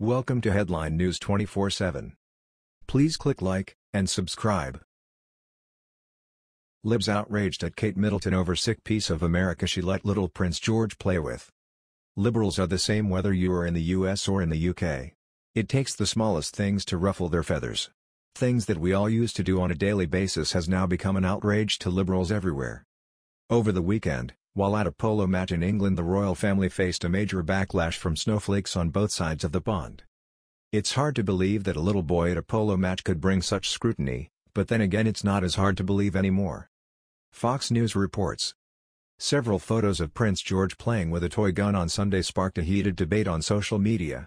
Welcome to Headline News 24/7. Please click like and subscribe. Libs outraged at Kate Middleton over sick piece of America she let little Prince George play with. Liberals are the same whether you are in the US or in the UK. It takes the smallest things to ruffle their feathers. Things that we all used to do on a daily basis has now become an outrage to liberals everywhere. Over the weekend, while at a polo match in England the royal family faced a major backlash from snowflakes on both sides of the pond. It's hard to believe that a little boy at a polo match could bring such scrutiny, but then again it's not as hard to believe anymore. Fox News reports. Several photos of Prince George playing with a toy gun on Sunday sparked a heated debate on social media.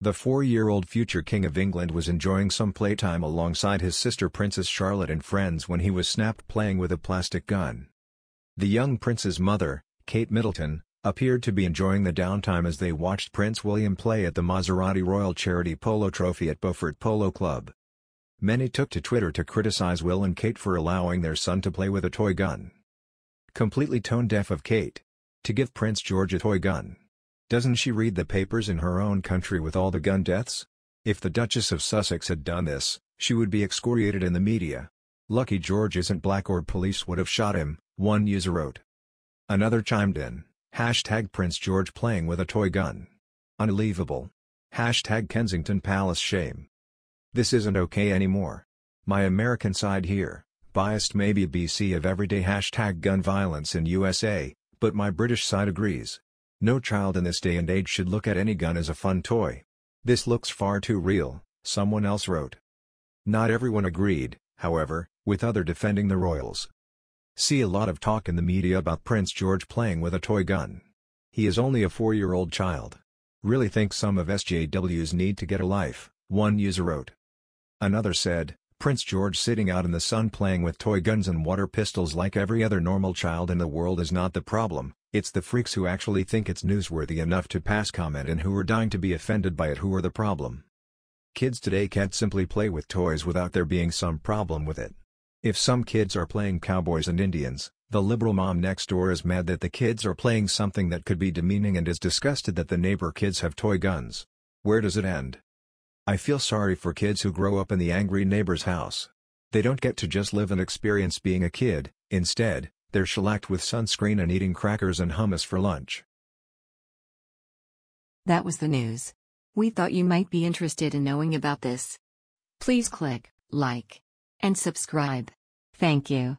The four-year-old future King of England was enjoying some playtime alongside his sister Princess Charlotte and friends when he was snapped playing with a plastic gun. The young prince's mother, Kate Middleton, appeared to be enjoying the downtime as they watched Prince William play at the Maserati Royal Charity Polo Trophy at Beaufort Polo Club. Many took to Twitter to criticize Will and Kate for allowing their son to play with a toy gun. Completely tone deaf of Kate. To give Prince George a toy gun. Doesn't she read the papers in her own country with all the gun deaths? If the Duchess of Sussex had done this, she would be excoriated in the media. Lucky George isn't black or police would have shot him, one user wrote. Another chimed in, hashtag Prince George playing with a toy gun. Unbelievable. Hashtag Kensington Palace shame. This isn't okay anymore. My American side here, biased maybe BC of everyday hashtag gun violence in USA, but my British side agrees. No child in this day and age should look at any gun as a fun toy. This looks far too real, someone else wrote. Not everyone agreed, however, with other defending the royals. See a lot of talk in the media about Prince George playing with a toy gun. He is only a four-year-old child. Really think some of SJWs need to get a life, one user wrote. Another said, Prince George sitting out in the sun playing with toy guns and water pistols like every other normal child in the world is not the problem, it's the freaks who actually think it's newsworthy enough to pass comment and who are dying to be offended by it who are the problem. Kids today can't simply play with toys without there being some problem with it. If some kids are playing cowboys and Indians, the liberal mom next door is mad that the kids are playing something that could be demeaning and is disgusted that the neighbor kids have toy guns. Where does it end? I feel sorry for kids who grow up in the angry neighbor's house. They don't get to just live and experience being a kid, instead, they're shellacked with sunscreen and eating crackers and hummus for lunch. That was the news. We thought you might be interested in knowing about this. Please click like and subscribe. Thank you.